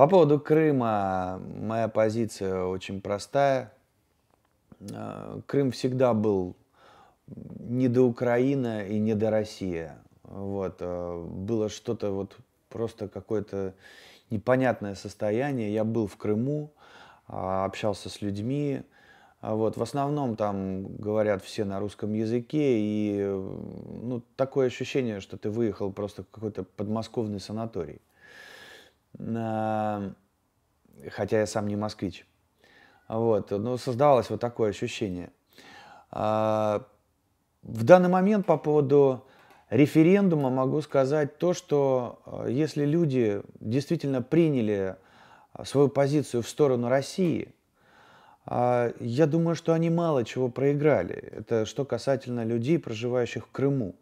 По поводу Крыма моя позиция очень простая. Э, Крым всегда был не до Украины и не до России. Вот. Э, было что-то вот просто какое-то непонятное состояние. Я был в Крыму, а, общался с людьми. А вот. В основном там говорят все на русском языке. И ну, такое ощущение, что ты выехал просто в какой-то подмосковный санаторий. Эм, хотя я сам не москвич. Вот, ну, создавалось вот такое ощущение. А, в данный момент по поводу референдума могу сказать то, что э, если люди действительно приняли э, свою позицию в сторону России, э, я думаю, что они мало чего проиграли. Это что касательно людей, проживающих в Крыму.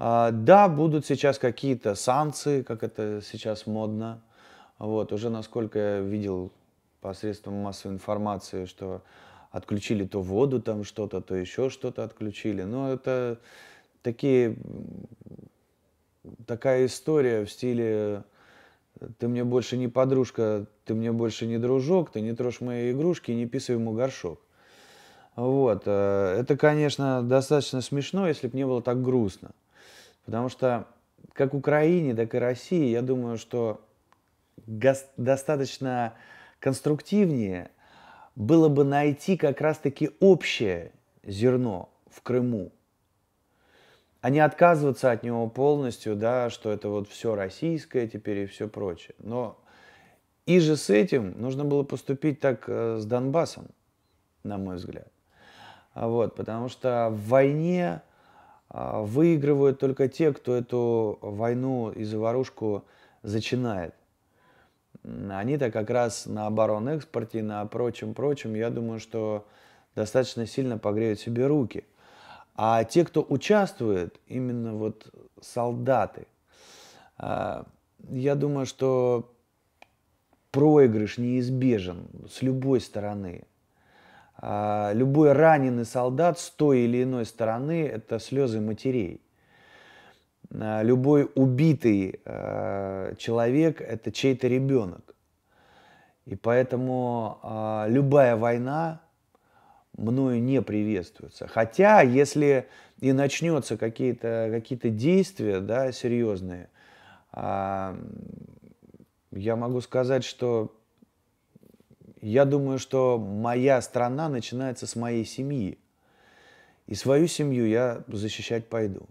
А, да, будут сейчас какие-то санкции, как это сейчас модно. Вот, уже насколько я видел посредством массовой информации, что отключили то воду там что-то, то еще что-то отключили. Но это такие, такая история в стиле «ты мне больше не подружка, ты мне больше не дружок, ты не трожь мои игрушки, не писай ему горшок». Вот, э, это, конечно, достаточно смешно, если бы не было так грустно. Потому что как Украине, так и России, я думаю, что достаточно конструктивнее было бы найти как раз-таки общее зерно в Крыму, а не отказываться от него полностью, да, что это вот все российское теперь и все прочее. Но и же с этим нужно было поступить так э, с Донбассом, на мой взгляд. А вот, потому что в войне а, выигрывают только те, кто эту войну и заварушку зачинает. Они-то как раз на оборонэкспорте, на прочем-прочем, я думаю, что достаточно сильно погреют себе руки. А те, кто участвует, именно вот солдаты, а, я думаю, что проигрыш неизбежен с любой стороны. А, любой раненый солдат с той или иной стороны – это слезы матерей. А, любой убитый а, человек – это чей-то ребенок. И поэтому любая война мною не приветствуется. Хотя, если и начнется какие-то какие действия да, серьезные, я могу сказать, что я думаю, что моя страна начинается с моей семьи. И свою семью я защищать пойду.